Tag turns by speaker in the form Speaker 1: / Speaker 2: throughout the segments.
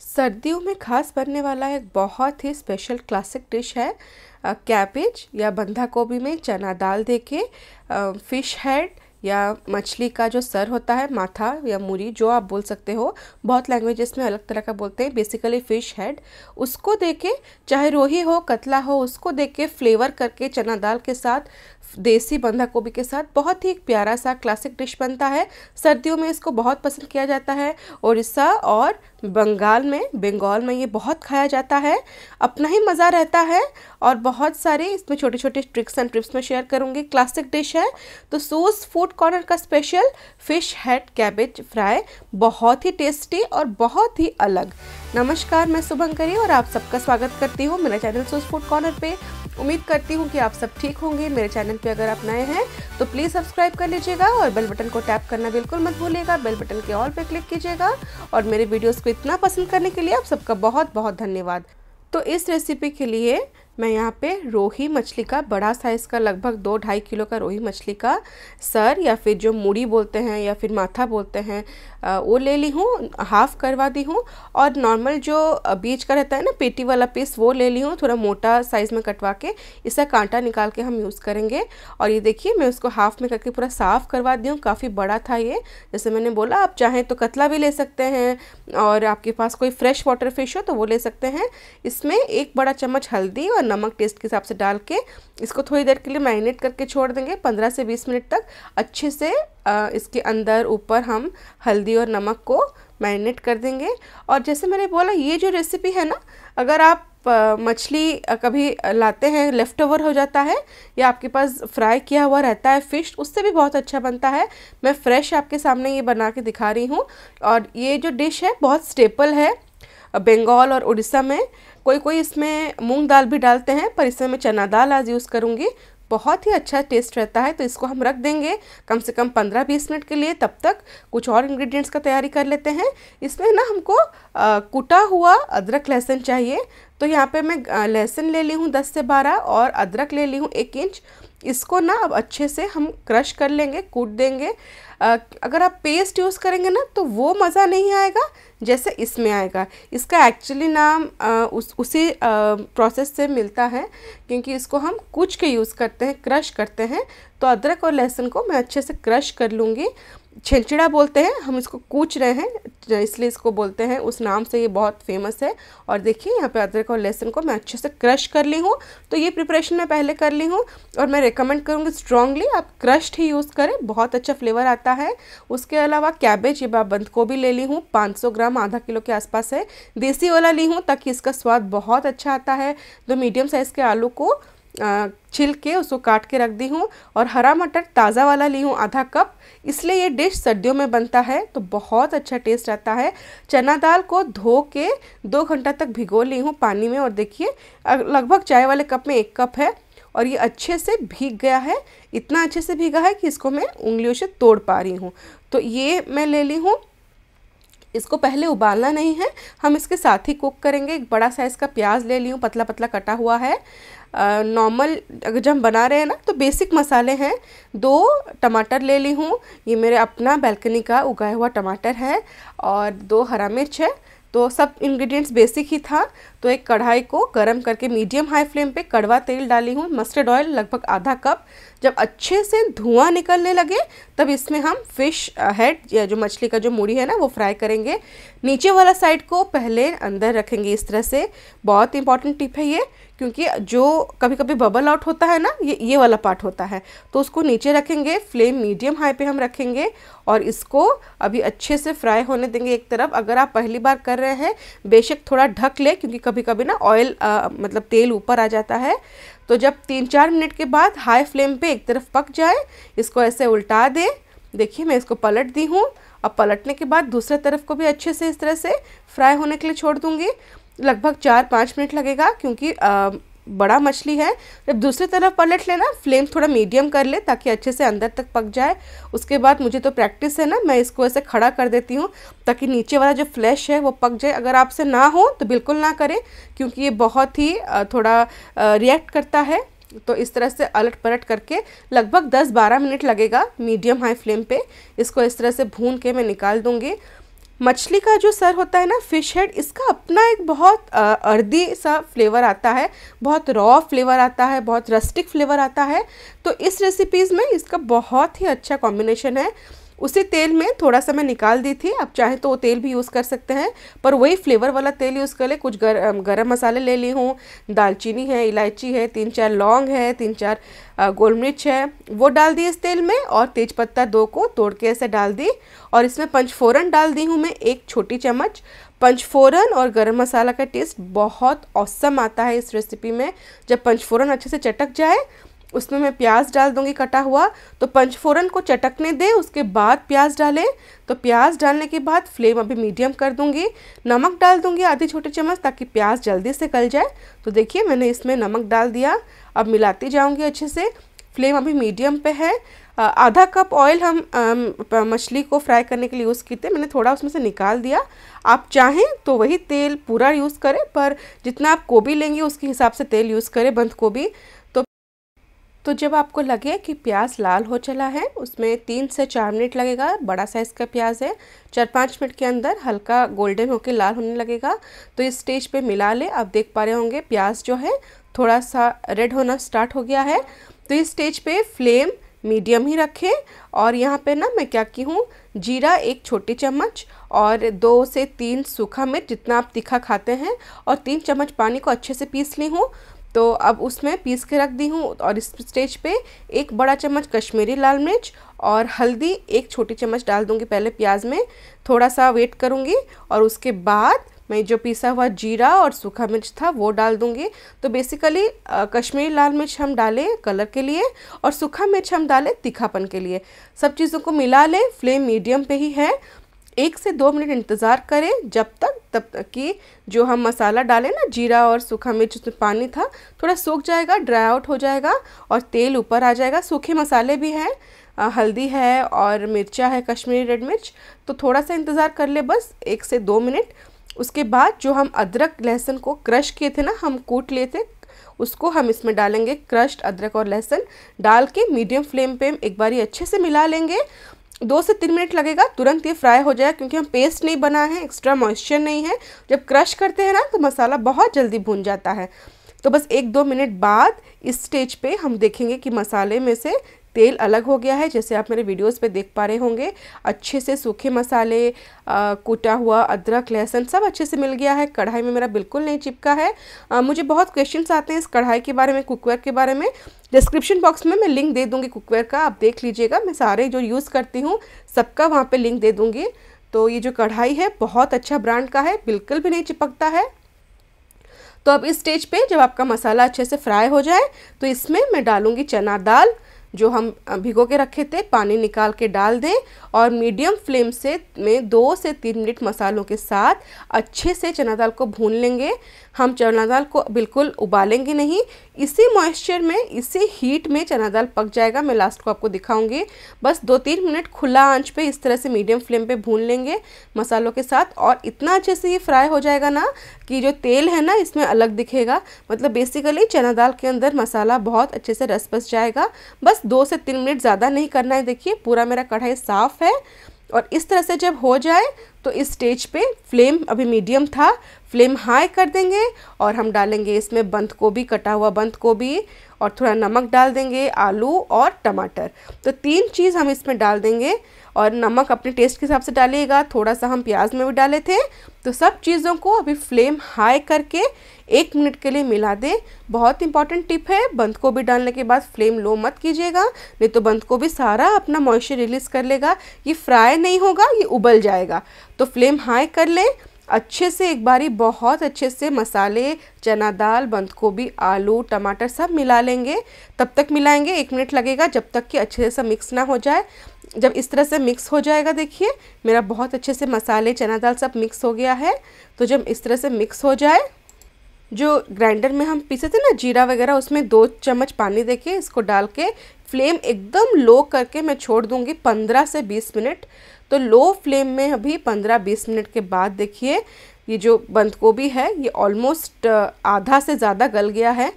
Speaker 1: सर्दियों में खास बनने वाला एक बहुत ही स्पेशल क्लासिक डिश है कैबेज या बंधा गोभी में चना दाल देके फ़िश हेड या मछली का जो सर होता है माथा या मूरी जो आप बोल सकते हो बहुत लैंग्वेजेस में अलग तरह का बोलते हैं बेसिकली फिश हेड उसको देके चाहे रोही हो कतला हो उसको देके के फ्लेवर करके चना दाल के साथ देसी बंधा गोभी के साथ बहुत ही एक प्यारा सा क्लासिक डिश बनता है सर्दियों में इसको बहुत पसंद किया जाता है उड़ीसा और बंगाल में बंगाल में ये बहुत खाया जाता है अपना ही मज़ा रहता है और बहुत सारे इसमें छोटे छोटे ट्रिक्स एंड ट्रिप्स में शेयर करूँगी क्लासिक डिश है तो सोस फूड फूड कॉर्नर का special fish head cabbage fry बहुत ही टेस्टी और बहुत ही अलग नमस्कार मैं शुभंकरी और आप सबका स्वागत करती हूँ मेरा चैनल सोस फूड कॉर्नर पे उम्मीद करती हूँ कि आप सब ठीक होंगे मेरे चैनल पे अगर आप नए हैं तो प्लीज़ सब्सक्राइब कर लीजिएगा और बेल बटन को टैप करना बिल्कुल मत भूलिएगा बेल बटन के ऑल पे क्लिक कीजिएगा और मेरे वीडियोज को इतना पसंद करने के लिए आप सबका बहुत बहुत धन्यवाद तो इस रेसिपी के लिए मैं यहाँ पे रोही मछली का बड़ा साइज़ का लगभग दो ढाई किलो का रोही मछली का सर या फिर जो मूड़ी बोलते हैं या फिर माथा बोलते हैं वो ले ली हूँ हाफ़ करवा दी हूँ और नॉर्मल जो बीज का रहता है ना पेटी वाला पीस वो ले ली हूँ थोड़ा मोटा साइज़ में कटवा के इसका कांटा निकाल के हम यूज़ करेंगे और ये देखिए मैं उसको हाफ़ में करके पूरा साफ़ करवा दी हूँ काफ़ी बड़ा था ये जैसे मैंने बोला आप चाहें तो कतला भी ले सकते हैं और आपके पास कोई फ्रेश वाटर फिश हो तो वो ले सकते हैं इसमें एक बड़ा चम्मच हल्दी और नमक टेस्ट के हिसाब से डाल के इसको थोड़ी देर के लिए मैरिनेट करके छोड़ देंगे पंद्रह से बीस मिनट तक अच्छे से इसके अंदर ऊपर हम हल्दी और नमक को मैरिनेट कर देंगे और जैसे मैंने बोला ये जो रेसिपी है ना अगर आप मछली कभी लाते हैं लेफ़्ट ओवर हो जाता है या आपके पास फ्राई किया हुआ रहता है फ़िश उससे भी बहुत अच्छा बनता है मैं फ़्रेश आपके सामने ये बना के दिखा रही हूँ और ये जो डिश है बहुत स्टेपल है बंगाल और उड़ीसा में कोई कोई इसमें मूंग दाल भी डालते हैं पर इसमें मैं चना दाल आज यूज़ करूँगी बहुत ही अच्छा टेस्ट रहता है तो इसको हम रख देंगे कम से कम 15-20 मिनट के लिए तब तक कुछ और इंग्रेडिएंट्स का तैयारी कर लेते हैं इसमें ना हमको आ, कुटा हुआ अदरक लहसुन चाहिए तो यहाँ पे मैं लहसुन ले ली हूँ 10 से 12 और अदरक ले ली हूँ एक इंच इसको ना अब अच्छे से हम क्रश कर लेंगे कूट देंगे अगर आप पेस्ट यूज़ करेंगे ना तो वो मज़ा नहीं आएगा जैसे इसमें आएगा इसका एक्चुअली नाम आ, उस उसी प्रोसेस से मिलता है क्योंकि इसको हम कुछ के यूज़ करते हैं क्रश करते हैं तो अदरक और लहसुन को मैं अच्छे से क्रश कर लूँगी छिलचिड़ा बोलते हैं हम इसको कूच रहे हैं तो इसलिए इसको बोलते हैं उस नाम से ये बहुत फेमस है और देखिए यहाँ पे अदरक और लहसुन को मैं अच्छे से क्रश कर ली हूँ तो ये प्रिपरेशन मैं पहले कर ली हूँ और मैं रिकमेंड करूँगी स्ट्रांगली आप क्रश्ड ही यूज़ करें बहुत अच्छा फ्लेवर आता है आता है उसके अलावा कैबेज या बंद भी ले ली हूँ 500 ग्राम आधा किलो के आसपास है देसी वाला ली हूँ ताकि इसका स्वाद बहुत अच्छा आता है तो मीडियम साइज़ के आलू को छिल के उसको काट के रख दी हूँ और हरा मटर ताज़ा वाला ली हूँ आधा कप इसलिए ये डिश सर्दियों में बनता है तो बहुत अच्छा टेस्ट आता है चना दाल को धो के दो घंटा तक भिगो ली हूँ पानी में और देखिए लगभग चाय वाले कप में एक कप है और ये अच्छे से भीग गया है इतना अच्छे से भीगा है कि इसको मैं उंगलियों से तोड़ पा रही हूँ तो ये मैं ले ली हूँ इसको पहले उबालना नहीं है हम इसके साथ ही कुक करेंगे एक बड़ा साइज़ का प्याज ले ली हूँ पतला पतला कटा हुआ है नॉर्मल अगर जब हम बना रहे हैं ना तो बेसिक मसाले हैं दो टमाटर ले ली हूँ ये मेरे अपना बैल्कनी का उगाया हुआ टमाटर है और दो हरा मिर्च है तो सब इंग्रेडिएंट्स बेसिक ही था तो एक कढ़ाई को गर्म करके मीडियम हाई फ्लेम पे कड़वा तेल डाली हूँ मस्टर्ड ऑयल लगभग आधा कप जब अच्छे से धुआं निकलने लगे तब इसमें हम फिश हेड uh, या जो मछली का जो मूड़ी है ना वो फ्राई करेंगे नीचे वाला साइड को पहले अंदर रखेंगे इस तरह से बहुत इंपॉर्टेंट टिप है ये क्योंकि जो कभी कभी बबल आउट होता है ना ये ये वाला पार्ट होता है तो उसको नीचे रखेंगे फ्लेम मीडियम हाई पे हम रखेंगे और इसको अभी अच्छे से फ्राई होने देंगे एक तरफ अगर आप पहली बार कर रहे हैं बेशक थोड़ा ढक ले क्योंकि कभी कभी ना ऑयल uh, मतलब तेल ऊपर आ जाता है तो जब तीन चार मिनट के बाद हाई फ्लेम पे एक तरफ पक जाए इसको ऐसे उल्टा दें देखिए मैं इसको पलट दी हूँ अब पलटने के बाद दूसरे तरफ को भी अच्छे से इस तरह से फ्राई होने के लिए छोड़ दूँगी लगभग चार पाँच मिनट लगेगा क्योंकि बड़ा मछली है जब दूसरी तरफ पलट लेना फ्लेम थोड़ा मीडियम कर ले ताकि अच्छे से अंदर तक पक जाए उसके बाद मुझे तो प्रैक्टिस है ना मैं इसको ऐसे खड़ा कर देती हूँ ताकि नीचे वाला जो फ्लैश है वो पक जाए अगर आपसे ना हो तो बिल्कुल ना करें क्योंकि ये बहुत ही थोड़ा रिएक्ट करता है तो इस तरह से अलट पलट करके लगभग 10-12 मिनट लगेगा मीडियम हाई फ्लेम पे इसको इस तरह से भून के मैं निकाल दूँगी मछली का जो सर होता है ना फिश हेड इसका अपना एक बहुत अर्दी सा फ्लेवर आता है बहुत रॉ फ्लेवर आता है बहुत रस्टिक फ्लेवर आता है तो इस रेसिपीज़ में इसका बहुत ही अच्छा कॉम्बिनेशन है उसी तेल में थोड़ा सा मैं निकाल दी थी आप चाहे तो वो तेल भी यूज़ कर सकते हैं पर वही फ्लेवर वाला तेल यूज़ कर ले कुछ गर, गरम मसाले ले ली हूँ दालचीनी है इलायची है तीन चार लौंग है तीन चार गोल मिर्च है वो डाल दी इस तेल में और तेज़पत्ता दो को तोड़ के ऐसे डाल दी और इसमें पंचफोरन डाल दी हूँ मैं एक छोटी चम्मच पंचफोरन और गर्म मसाला का टेस्ट बहुत औसम आता है इस रेसिपी में जब पंचफोरन अच्छे से चटक जाए उसमें मैं प्याज डाल दूंगी कटा हुआ तो पंचफोरन को चटकने दे उसके बाद प्याज डालें तो प्याज डालने के बाद फ्लेम अभी मीडियम कर दूंगी नमक डाल दूंगी आधे छोटे चम्मच ताकि प्याज जल्दी से गल जाए तो देखिए मैंने इसमें नमक डाल दिया अब मिलाती जाऊँगी अच्छे से फ्लेम अभी मीडियम पे है आधा कप ऑयल हम मछली को फ्राई करने के लिए यूज़ किए थे मैंने थोड़ा उसमें से निकाल दिया आप चाहें तो वही तेल पूरा यूज़ करें पर जितना आप गोभी लेंगे उसके हिसाब से तेल यूज़ करें बंद गोभी तो तो जब आपको लगे कि प्याज लाल हो चला है उसमें तीन से चार मिनट लगेगा बड़ा साइज़ का प्याज है चार पाँच मिनट के अंदर हल्का गोल्डन होकर लाल होने लगेगा तो इस स्टेज पे मिला ले आप देख पा रहे होंगे प्याज जो है थोड़ा सा रेड होना स्टार्ट हो गया है तो इस स्टेज पे फ्लेम मीडियम ही रखें और यहाँ पे ना मैं क्या की हूँ जीरा एक छोटी चम्मच और दो से तीन सूखा मिर्च जितना आप तीखा खाते हैं और तीन चम्मच पानी को अच्छे से पीस ली हूँ तो अब उसमें पीस के रख दी हूँ और इस स्टेज पे एक बड़ा चम्मच कश्मीरी लाल मिर्च और हल्दी एक छोटी चम्मच डाल दूँगी पहले प्याज में थोड़ा सा वेट करूँगी और उसके बाद मैं जो पीसा हुआ जीरा और सूखा मिर्च था वो डाल दूँगी तो बेसिकली कश्मीरी लाल मिर्च हम डालें कलर के लिए और सूखा मिर्च हम डालें तीखापन के लिए सब चीज़ों को मिला लें फ्लेम मीडियम पे ही है एक से दो मिनट इंतज़ार करें जब तक तब तक कि जो हम मसाला डालें ना जीरा और सूखा मिर्च उसमें पानी था थोड़ा सूख जाएगा ड्राई आउट हो जाएगा और तेल ऊपर आ जाएगा सूखे मसाले भी हैं हल्दी है और मिर्चा है कश्मीरी रेड मिर्च तो थोड़ा सा इंतज़ार कर ले बस एक से दो मिनट उसके बाद जो हम अदरक लहसुन को क्रश किए थे ना हम कूट लिए थे उसको हम इसमें डालेंगे क्रश्ड अदरक और लहसुन डाल के मीडियम फ्लेम पे एक बार अच्छे से मिला लेंगे दो से तीन मिनट लगेगा तुरंत ये फ्राई हो जाएगा क्योंकि हम पेस्ट नहीं बना है एक्स्ट्रा मॉइस्चर नहीं है जब क्रश करते हैं ना तो मसाला बहुत जल्दी भून जाता है तो बस एक दो मिनट बाद इस स्टेज पे हम देखेंगे कि मसाले में से तेल अलग हो गया है जैसे आप मेरे वीडियोस पे देख पा रहे होंगे अच्छे से सूखे मसाले कूटा हुआ अदरक लहसुन सब अच्छे से मिल गया है कढ़ाई में मेरा बिल्कुल नहीं चिपका है आ, मुझे बहुत क्वेश्चन आते हैं इस कढ़ाई के बारे में कुकवेयर के बारे में डिस्क्रिप्शन बॉक्स में मैं लिंक दे दूँगी कुकवेयर का आप देख लीजिएगा मैं सारे जो यूज़ करती हूँ सबका वहाँ पर लिंक दे दूँगी तो ये जो कढ़ाई है बहुत अच्छा ब्रांड का है बिल्कुल भी नहीं चिपकता है तो अब इस स्टेज पे जब आपका मसाला अच्छे से फ्राई हो जाए तो इसमें मैं डालूँगी चना दाल जो हम भिगो के रखे थे पानी निकाल के डाल दें और मीडियम फ्लेम से में दो से तीन मिनट मसालों के साथ अच्छे से चना दाल को भून लेंगे हम चना दाल को बिल्कुल उबालेंगे नहीं इसी मॉइस्चर में इसी हीट में चना दाल पक जाएगा मैं लास्ट को आपको दिखाऊंगी बस दो तीन मिनट खुला आंच पे इस तरह से मीडियम फ्लेम पे भून लेंगे मसालों के साथ और इतना अच्छे से ये फ्राई हो जाएगा ना कि जो तेल है ना इसमें अलग दिखेगा मतलब बेसिकली चना दाल के अंदर मसाला बहुत अच्छे से रस बस जाएगा बस बस दो से तीन मिनट ज़्यादा नहीं करना है देखिए पूरा मेरा कढ़ाई साफ़ है और इस तरह से जब हो जाए तो इस स्टेज पे फ्लेम अभी मीडियम था फ्लेम हाई कर देंगे और हम डालेंगे इसमें बंद गोभी कटा हुआ बंद गोभी और थोड़ा नमक डाल देंगे आलू और टमाटर तो तीन चीज़ हम इसमें डाल देंगे और नमक अपने टेस्ट के हिसाब से डालिएगा थोड़ा सा हम प्याज में भी डाले थे तो सब चीज़ों को अभी फ्लेम हाई करके एक मिनट के लिए मिला दें बहुत इंपॉर्टेंट टिप है बंद को भी डालने के बाद फ्लेम लो मत कीजिएगा नहीं तो बंद को भी सारा अपना मॉइस्चर रिलीज़ कर लेगा ये फ्राई नहीं होगा ये उबल जाएगा तो फ्लेम हाई कर लें अच्छे से एक बारी बहुत अच्छे से मसाले चना दाल बंद गोभी आलू टमाटर सब मिला लेंगे तब तक मिलाएंगे एक मिनट लगेगा जब तक कि अच्छे से मिक्स ना हो जाए जब इस तरह से मिक्स हो जाएगा देखिए मेरा बहुत अच्छे से मसाले चना दाल सब मिक्स हो गया है तो जब इस तरह से मिक्स हो जाए जो ग्राइंडर में हम पीसे थे ना जीरा वगैरह उसमें दो चम्मच पानी देखिए इसको डाल के फ्लेम एकदम लो करके मैं छोड़ दूँगी पंद्रह से बीस मिनट तो लो फ्लेम में अभी 15-20 मिनट के बाद देखिए ये जो बंद गोभी है ये ऑलमोस्ट आधा से ज़्यादा गल गया है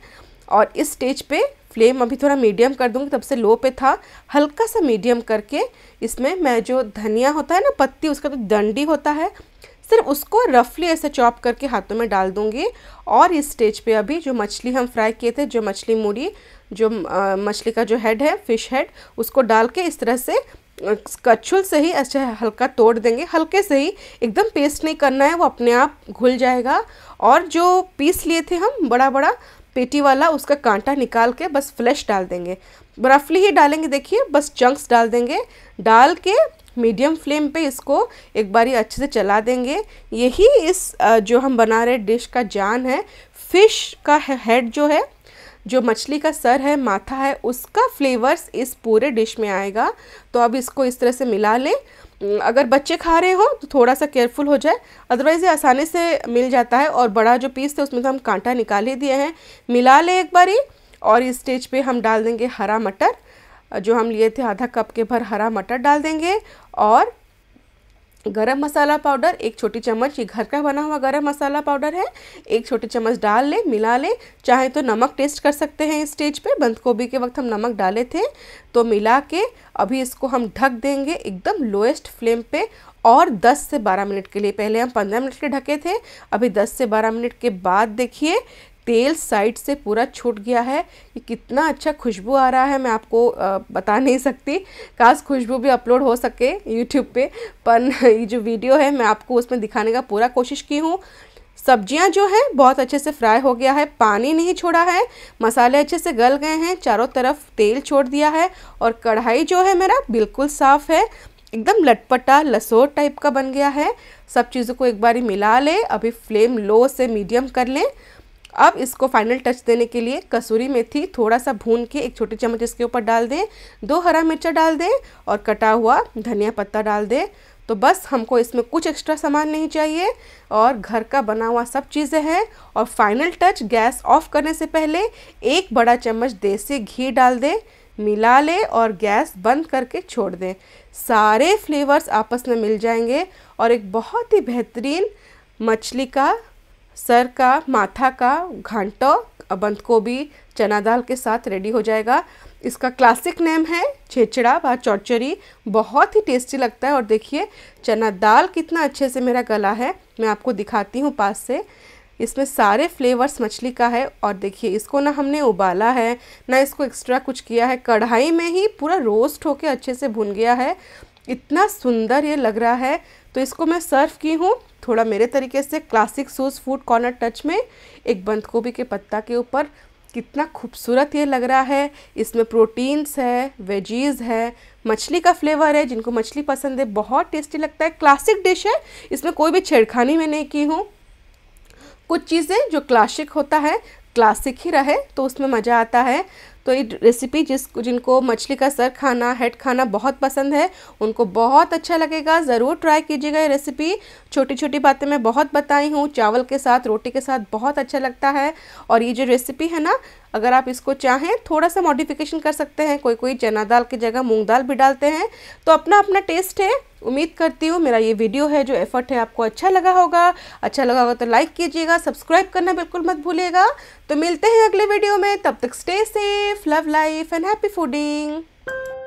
Speaker 1: और इस स्टेज पे फ्लेम अभी थोड़ा मीडियम कर दूँगी तब से लो पे था हल्का सा मीडियम करके इसमें मैं जो धनिया होता है ना पत्ती उसका तो डंडी होता है सिर्फ उसको रफली ऐसे चॉप करके हाथों में डाल दूँगी और इस स्टेज पे अभी जो मछली हम फ्राई किए थे जो मछली मूड़ी जो मछली का जो हेड है फिश हेड उसको डाल के इस तरह से कच्छुल से ही अच्छा हल्का तोड़ देंगे हल्के से ही एकदम पेस्ट नहीं करना है वो अपने आप घुल जाएगा और जो पीस लिए थे हम बड़ा बड़ा पेटी वाला उसका कांटा निकाल के बस फ्लैश डाल देंगे रफली ही डालेंगे देखिए बस चंक्स डाल देंगे डाल के मीडियम फ्लेम पे इसको एक बारी अच्छे से चला देंगे यही इस जो हम बना रहे डिश का जान है फिश का हेड जो है जो मछली का सर है माथा है उसका फ्लेवर्स इस पूरे डिश में आएगा तो अब इसको इस तरह से मिला लें अगर बच्चे खा रहे हो तो थोड़ा सा केयरफुल हो जाए अदरवाइज़ ये आसानी से मिल जाता है और बड़ा जो पीस थे उसमें तो हम कांटा निकाल ही दिए हैं मिला लें एक बार ही और इस स्टेज पे हम डाल देंगे हरा मटर जो हम लिए थे आधा कप के भर हरा मटर डाल देंगे और गरम मसाला पाउडर एक छोटी चम्मच ये घर का बना हुआ गरम मसाला पाउडर है एक छोटी चम्मच डाल लें मिला लें चाहे तो नमक टेस्ट कर सकते हैं इस स्टेज पे बंद गोभी के वक्त हम नमक डाले थे तो मिला के अभी इसको हम ढक देंगे एकदम लोएस्ट फ्लेम पे और 10 से 12 मिनट के लिए पहले हम 15 मिनट के ढके थे अभी 10 से 12 मिनट के बाद देखिए तेल साइड से पूरा छूट गया है ये कितना अच्छा खुशबू आ रहा है मैं आपको बता नहीं सकती काश खुशबू भी अपलोड हो सके यूट्यूब पे पर ये जो वीडियो है मैं आपको उसमें दिखाने का पूरा कोशिश की हूँ सब्ज़ियाँ जो है बहुत अच्छे से फ्राई हो गया है पानी नहीं छोड़ा है मसाले अच्छे से गल गए हैं चारों तरफ तेल छोड़ दिया है और कढ़ाई जो है मेरा बिल्कुल साफ़ है एकदम लटपटा लसोर टाइप का बन गया है सब चीज़ों को एक बार मिला लें अभी फ्लेम लो से मीडियम कर लें अब इसको फाइनल टच देने के लिए कसूरी मेथी थोड़ा सा भून के एक छोटे चम्मच इसके ऊपर डाल दें दो हरा मिर्चा डाल दें और कटा हुआ धनिया पत्ता डाल दें तो बस हमको इसमें कुछ एक्स्ट्रा सामान नहीं चाहिए और घर का बना हुआ सब चीज़ें हैं और फाइनल टच गैस ऑफ करने से पहले एक बड़ा चम्मच देसी घी डाल दें मिला लें और गैस बंद करके छोड़ दें सारे फ्लेवर्स आपस में मिल जाएंगे और एक बहुत ही बेहतरीन मछली का सर का माथा का घंटो बंद गोभी चना दाल के साथ रेडी हो जाएगा इसका क्लासिक नेम है छेचड़ा व चौचरी बहुत ही टेस्टी लगता है और देखिए चना दाल कितना अच्छे से मेरा गला है मैं आपको दिखाती हूँ पास से इसमें सारे फ्लेवर्स मछली का है और देखिए इसको ना हमने उबाला है ना इसको एक्स्ट्रा कुछ किया है कढ़ाई में ही पूरा रोस्ट होके अच्छे से भुन गया है इतना सुंदर ये लग रहा है तो इसको मैं सर्व की हूँ थोड़ा मेरे तरीके से classic sauce food corner touch में एक बंद गोभी के पत्ता के ऊपर कितना खूबसूरत ये लग रहा है इसमें प्रोटीन्स है वेजीज़ है मछली का फ्लेवर है जिनको मछली पसंद है बहुत टेस्टी लगता है क्लासिक डिश है इसमें कोई भी छेड़खानी मैं नहीं की हूँ कुछ चीज़ें जो क्लासिक होता है क्लासिक ही रहे तो उसमें मज़ा आता है तो ये रेसिपी जिस जिनको मछली का सर खाना हेड खाना बहुत पसंद है उनको बहुत अच्छा लगेगा ज़रूर ट्राई कीजिएगा ये रेसिपी छोटी छोटी बातें मैं बहुत बताई हूँ चावल के साथ रोटी के साथ बहुत अच्छा लगता है और ये जो रेसिपी है ना अगर आप इसको चाहें थोड़ा सा मॉडिफिकेशन कर सकते हैं कोई कोई चना दाल की जगह मूंग दाल भी डालते हैं तो अपना अपना टेस्ट है उम्मीद करती हूँ मेरा ये वीडियो है जो एफर्ट है आपको अच्छा लगा होगा अच्छा लगा होगा तो लाइक कीजिएगा सब्सक्राइब करना बिल्कुल मत भूलिएगा तो मिलते हैं अगले वीडियो में तब तक stay safe love life and happy fooding